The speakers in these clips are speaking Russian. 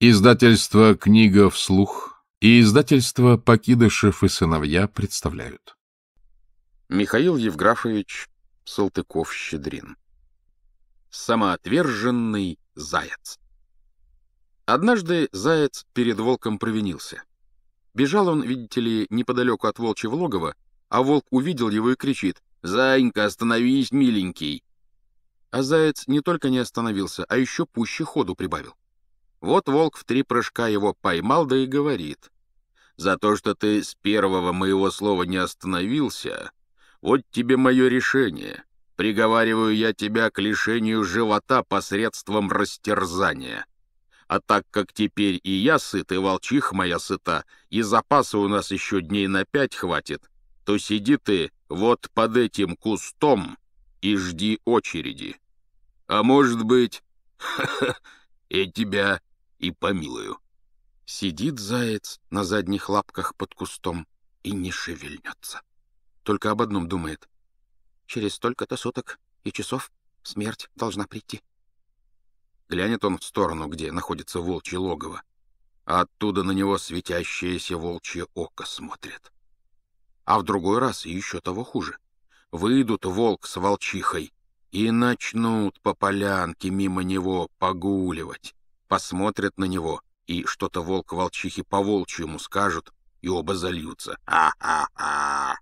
Издательство «Книга вслух» и издательство «Покидышев и сыновья» представляют. Михаил Евграфович Салтыков-Щедрин Самоотверженный заяц Однажды заяц перед волком провинился. Бежал он, видите ли, неподалеку от волчьего логова, а волк увидел его и кричит "Зайка, остановись, миленький!» А заяц не только не остановился, а еще пуще ходу прибавил. Вот волк в три прыжка его поймал, да и говорит. «За то, что ты с первого моего слова не остановился, вот тебе мое решение. Приговариваю я тебя к лишению живота посредством растерзания. А так как теперь и я сыт, и волчих моя сыта, и запаса у нас еще дней на пять хватит, то сиди ты вот под этим кустом и жди очереди. А может быть, и тебя и помилую. Сидит заяц на задних лапках под кустом и не шевельнется. Только об одном думает. Через столько-то суток и часов смерть должна прийти. Глянет он в сторону, где находится волчье логово, а оттуда на него светящееся волчье око смотрит. А в другой раз еще того хуже. Выйдут волк с волчихой и начнут по полянке мимо него погуливать посмотрят на него, и что-то волк волчихи по волчьему скажут, и оба зальются. «Ха-ха-ха!»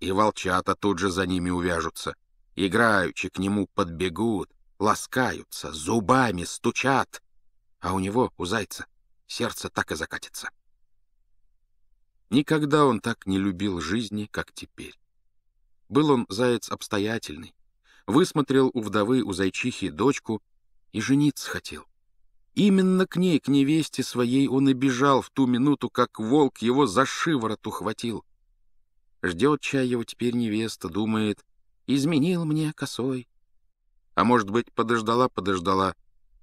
И волчата тут же за ними увяжутся. Играючи к нему подбегут, ласкаются, зубами стучат. А у него, у зайца, сердце так и закатится. Никогда он так не любил жизни, как теперь. Был он заяц обстоятельный, высмотрел у вдовы, у зайчихи дочку и жениться хотел. Именно к ней, к невесте своей, он и бежал в ту минуту, как волк его за шиворот ухватил. Ждет чай его теперь невеста, думает, изменил мне косой. А может быть, подождала-подождала,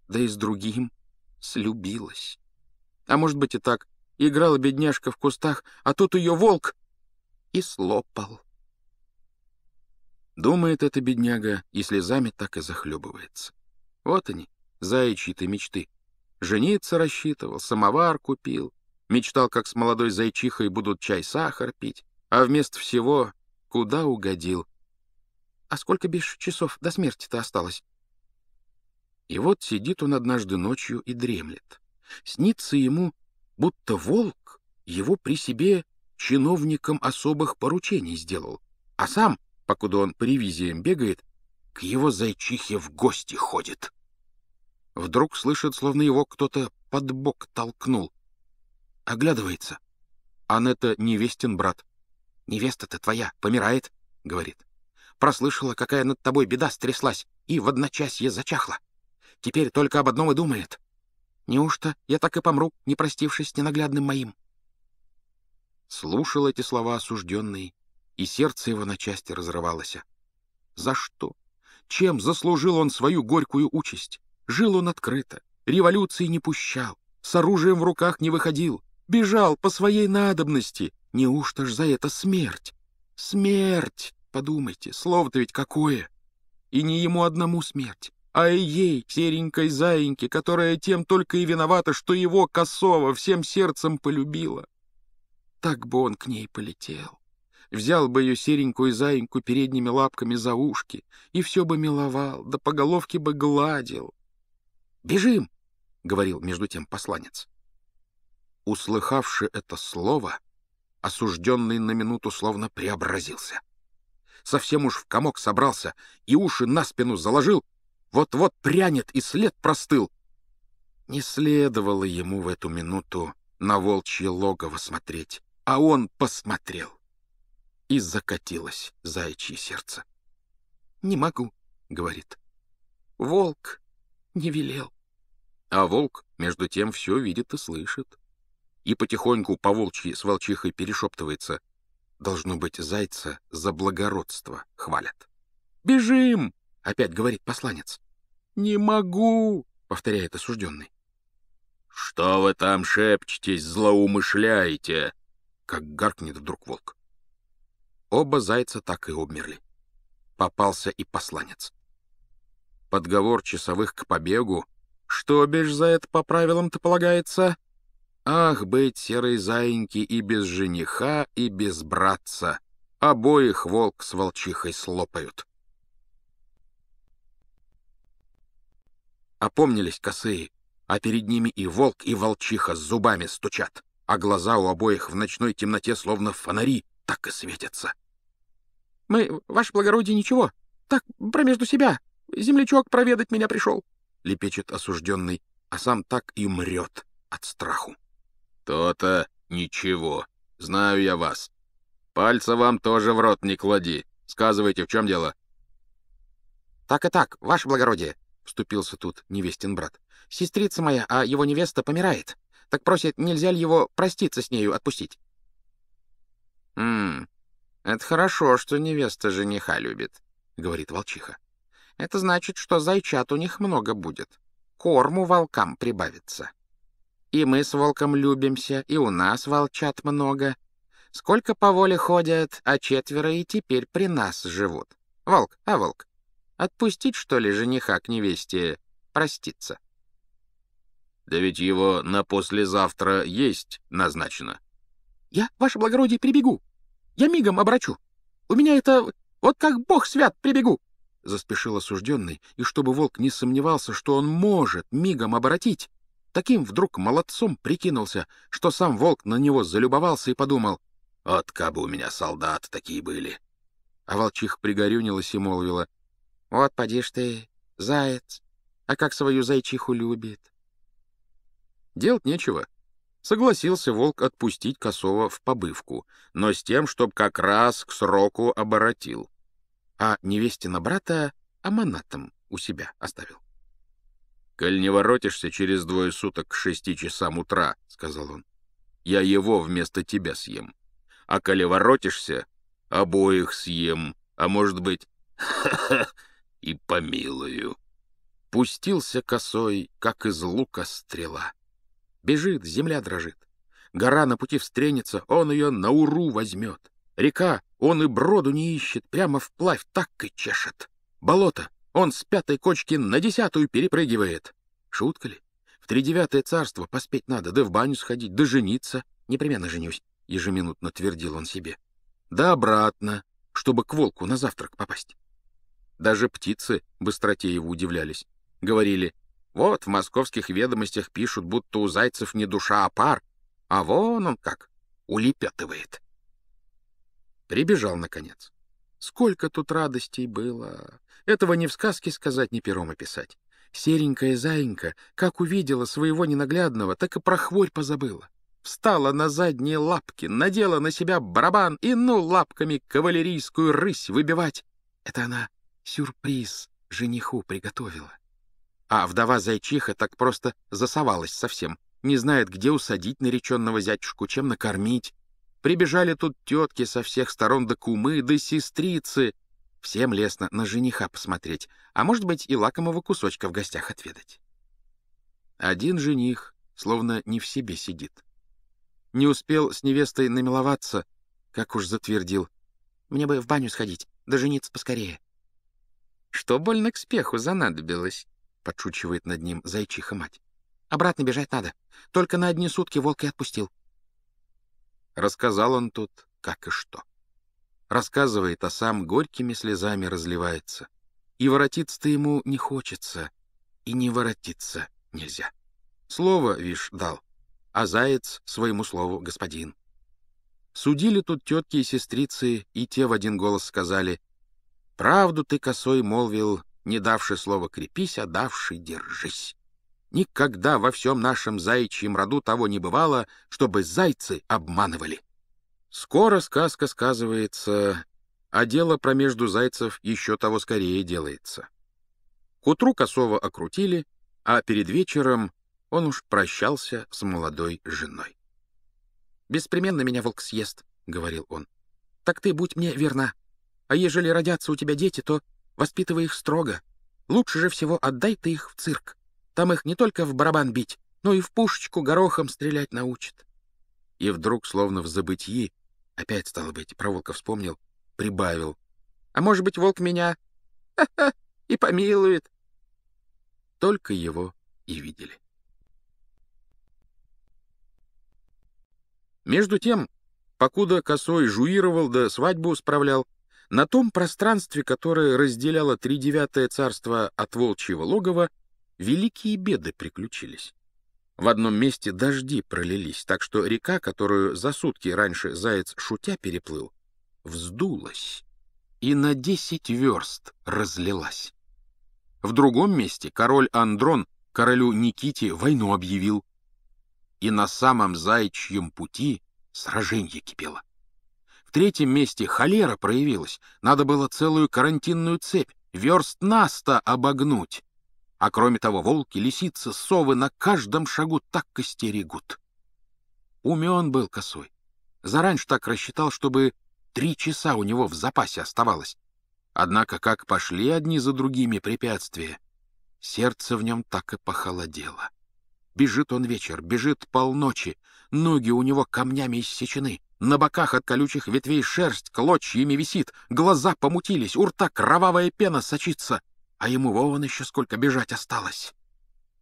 да и с другим слюбилась. А может быть и так, играла бедняжка в кустах, а тут ее волк и слопал. Думает эта бедняга и слезами так и захлебывается. Вот они, заячьи-то мечты — Жениться рассчитывал, самовар купил. Мечтал, как с молодой зайчихой будут чай-сахар пить. А вместо всего куда угодил. А сколько бишь часов до смерти-то осталось? И вот сидит он однажды ночью и дремлет. Снится ему, будто волк его при себе чиновником особых поручений сделал, а сам, покуда он по ревизиям бегает, к его зайчихе в гости ходит. Вдруг слышит, словно его кто-то под бок толкнул. Оглядывается. Анетта невестен брат. «Невеста-то твоя помирает», — говорит. «Прослышала, какая над тобой беда стряслась, и в одночасье зачахла. Теперь только об одном и думает. Неужто я так и помру, не простившись с ненаглядным моим?» Слушал эти слова осужденный, и сердце его на части разрывалось. За что? Чем заслужил он свою горькую участь? Жил он открыто, революции не пущал, с оружием в руках не выходил, бежал по своей надобности. Неужто ж за это смерть? Смерть, подумайте, слово-то ведь какое! И не ему одному смерть, а и ей, серенькой заиньке, которая тем только и виновата, что его косово всем сердцем полюбила. Так бы он к ней полетел. Взял бы ее серенькую заиньку передними лапками за ушки и все бы миловал, да по головке бы гладил. «Бежим!» — говорил между тем посланец. Услыхавши это слово, осужденный на минуту словно преобразился. Совсем уж в комок собрался и уши на спину заложил, вот-вот прянет и след простыл. Не следовало ему в эту минуту на волчье логово смотреть, а он посмотрел. И закатилось заячье сердце. «Не могу», — говорит. «Волк не велел». А волк, между тем, все видит и слышит. И потихоньку по волчьи с волчихой перешептывается. Должно быть, зайца за благородство хвалят. «Бежим!» — опять говорит посланец. «Не могу!» — повторяет осужденный. «Что вы там шепчетесь, злоумышляете?» — как гаркнет вдруг волк. Оба зайца так и умерли. Попался и посланец. Подговор часовых к побегу — что бишь за это по правилам-то полагается? Ах, быть серой заиньки и без жениха, и без братца. Обоих волк с волчихой слопают. Опомнились косые, а перед ними и волк, и волчиха с зубами стучат, а глаза у обоих в ночной темноте словно фонари так и светятся. «Мы, ваше благородие, ничего, так, про между себя, землячок проведать меня пришел», — лепечет осужденный, а сам так и мрет от страху. «То-то ничего. Знаю я вас. Пальца вам тоже в рот не клади. Сказывайте, в чем дело?» «Так и так, ваше благородие», — вступился тут невестин брат. «Сестрица моя, а его невеста помирает. Так просит, нельзя ли его проститься с нею отпустить?» «Ммм, это хорошо, что невеста жениха любит», — говорит волчиха. Это значит, что зайчат у них много будет. Корму волкам прибавится. И мы с волком любимся, и у нас волчат много. Сколько по воле ходят, а четверо и теперь при нас живут. Волк, а волк, отпустить, что ли, жениха к невесте проститься? Да ведь его на послезавтра есть назначено. Я, ваше благородие, прибегу. Я мигом обрачу. У меня это... Вот как бог свят, прибегу заспешил осужденный, и чтобы волк не сомневался, что он может мигом оборотить, таким вдруг молодцом прикинулся, что сам волк на него залюбовался и подумал, «От кабы у меня солдат такие были!» А волчих пригорюнилась и молвила, «Вот поди ж ты, заяц, а как свою зайчиху любит!» Делать нечего. Согласился волк отпустить косого в побывку, но с тем, чтоб как раз к сроку оборотил а невестина брата аманатом у себя оставил. «Коль не воротишься через двое суток к шести часам утра», — сказал он, — «я его вместо тебя съем. А коли воротишься, обоих съем, а может быть, и помилую». Пустился косой, как из лука стрела. Бежит, земля дрожит. Гора на пути встренется, он ее на уру возьмет. Река он и броду не ищет, прямо вплавь так и чешет. Болото он с пятой кочки на десятую перепрыгивает. Шутка ли? В тридевятое царство поспеть надо, да в баню сходить, да жениться. Непременно женюсь, — ежеминутно твердил он себе. Да обратно, чтобы к волку на завтрак попасть. Даже птицы быстроте его удивлялись. Говорили, вот в московских ведомостях пишут, будто у зайцев не душа, а пар, а вон он как улепетывает. Прибежал, наконец. Сколько тут радостей было! Этого ни в сказке сказать, ни пером описать. Серенькая заинька, как увидела своего ненаглядного, так и про хворь позабыла. Встала на задние лапки, надела на себя барабан и, ну, лапками кавалерийскую рысь выбивать. Это она сюрприз жениху приготовила. А вдова-зайчиха так просто засовалась совсем, не знает, где усадить нареченного зятюшку, чем накормить. Прибежали тут тетки со всех сторон, да кумы, да сестрицы. Всем лестно на жениха посмотреть, а может быть и лакомого кусочка в гостях отведать. Один жених словно не в себе сидит. Не успел с невестой намиловаться, как уж затвердил. Мне бы в баню сходить, да жениться поскорее. Что больно к спеху занадобилось, подшучивает над ним зайчиха мать. Обратно бежать надо. Только на одни сутки волк и отпустил. Рассказал он тут как и что. Рассказывает, а сам горькими слезами разливается. И воротиться-то ему не хочется, и не воротиться нельзя. Слово, вишь, дал, а заяц своему слову господин. Судили тут тетки и сестрицы, и те в один голос сказали, «Правду ты косой молвил, не давши слова крепись, а давший держись». Никогда во всем нашем заячьем роду того не бывало, чтобы зайцы обманывали. Скоро сказка сказывается, а дело про между зайцев еще того скорее делается. К утру косово окрутили, а перед вечером он уж прощался с молодой женой. «Беспременно меня волк съест», — говорил он. «Так ты будь мне верна. А ежели родятся у тебя дети, то воспитывай их строго. Лучше же всего отдай ты их в цирк. Там их не только в барабан бить, но и в пушечку горохом стрелять научат. И вдруг, словно в забытьи, опять, стало быть, про вспомнил, прибавил. А может быть, волк меня и помилует. Только его и видели. Между тем, покуда косой жуировал да свадьбу справлял, на том пространстве, которое разделяло три тридевятое царство от волчьего логова, великие беды приключились. В одном месте дожди пролились, так что река, которую за сутки раньше заяц шутя переплыл, вздулась и на десять верст разлилась. В другом месте король Андрон королю Никите войну объявил, и на самом заячьем пути сражение кипело. В третьем месте холера проявилась, надо было целую карантинную цепь, верст наста обогнуть. А кроме того, волки, лисицы, совы на каждом шагу так костерегут. Умен был косой. Зараньше так рассчитал, чтобы три часа у него в запасе оставалось. Однако как пошли одни за другими препятствия, сердце в нем так и похолодело. Бежит он вечер, бежит полночи, ноги у него камнями иссечены, на боках от колючих ветвей шерсть клочьями висит, глаза помутились, у рта кровавая пена сочится а ему вон еще сколько бежать осталось.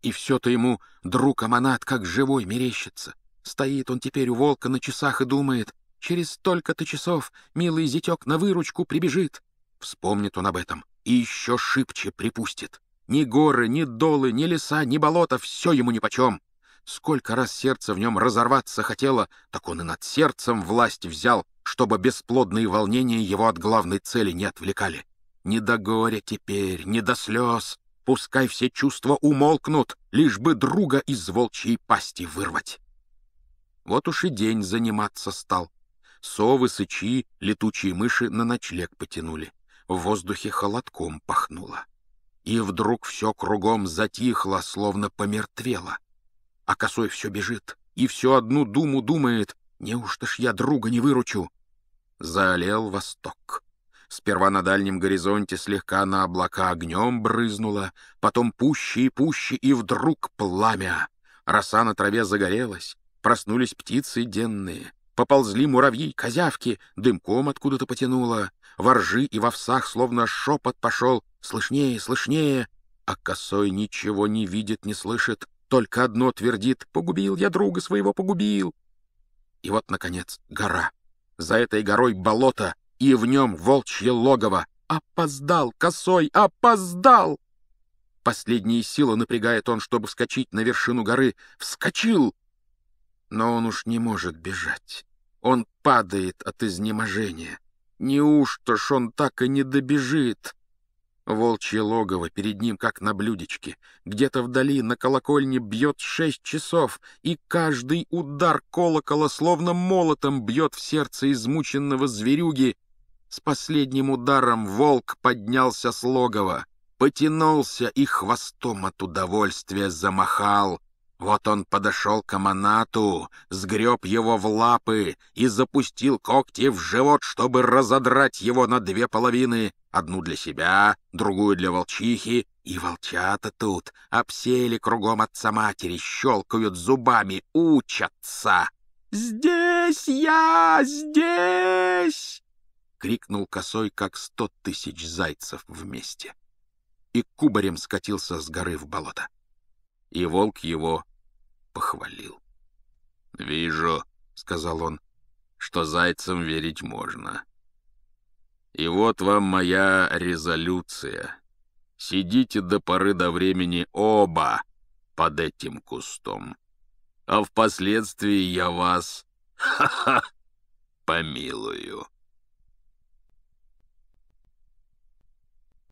И все-то ему друг Аманат как живой мерещится. Стоит он теперь у волка на часах и думает, через столько-то часов милый зятек на выручку прибежит. Вспомнит он об этом и еще шибче припустит. Ни горы, ни долы, ни леса, ни болота — все ему нипочем. Сколько раз сердце в нем разорваться хотело, так он и над сердцем власть взял, чтобы бесплодные волнения его от главной цели не отвлекали. Не до горя теперь, не до слез. Пускай все чувства умолкнут, лишь бы друга из волчьей пасти вырвать. Вот уж и день заниматься стал. Совы, сычи, летучие мыши на ночлег потянули. В воздухе холодком пахнуло. И вдруг все кругом затихло, словно помертвело. А косой все бежит, и всю одну думу думает. Неужто ж я друга не выручу? Залел восток. Сперва на дальнем горизонте слегка на облака огнем брызнуло, потом пуще и пуще, и вдруг пламя. Роса на траве загорелась, проснулись птицы денные. Поползли муравьи, козявки, дымком откуда-то потянуло. воржи и во словно шепот пошел. Слышнее, слышнее. А косой ничего не видит, не слышит. Только одно твердит. Погубил я друга своего, погубил. И вот, наконец, гора. За этой горой болото и в нем волчье логово. Опоздал, косой, опоздал! Последние силы напрягает он, чтобы вскочить на вершину горы. Вскочил! Но он уж не может бежать. Он падает от изнеможения. Неужто ж он так и не добежит? Волчье логово перед ним, как на блюдечке. Где-то вдали на колокольне бьет шесть часов, и каждый удар колокола словно молотом бьет в сердце измученного зверюги, с последним ударом волк поднялся с логова, потянулся и хвостом от удовольствия замахал. Вот он подошел к Аманату, сгреб его в лапы и запустил когти в живот, чтобы разодрать его на две половины, одну для себя, другую для волчихи, и волчата тут обсели кругом отца-матери, щелкают зубами, учатся. «Здесь я! Здесь!» крикнул косой, как сто тысяч зайцев вместе. И кубарем скатился с горы в болото. И волк его похвалил. «Вижу», — сказал он, — «что зайцам верить можно. И вот вам моя резолюция. Сидите до поры до времени оба под этим кустом, а впоследствии я вас, ха-ха, помилую».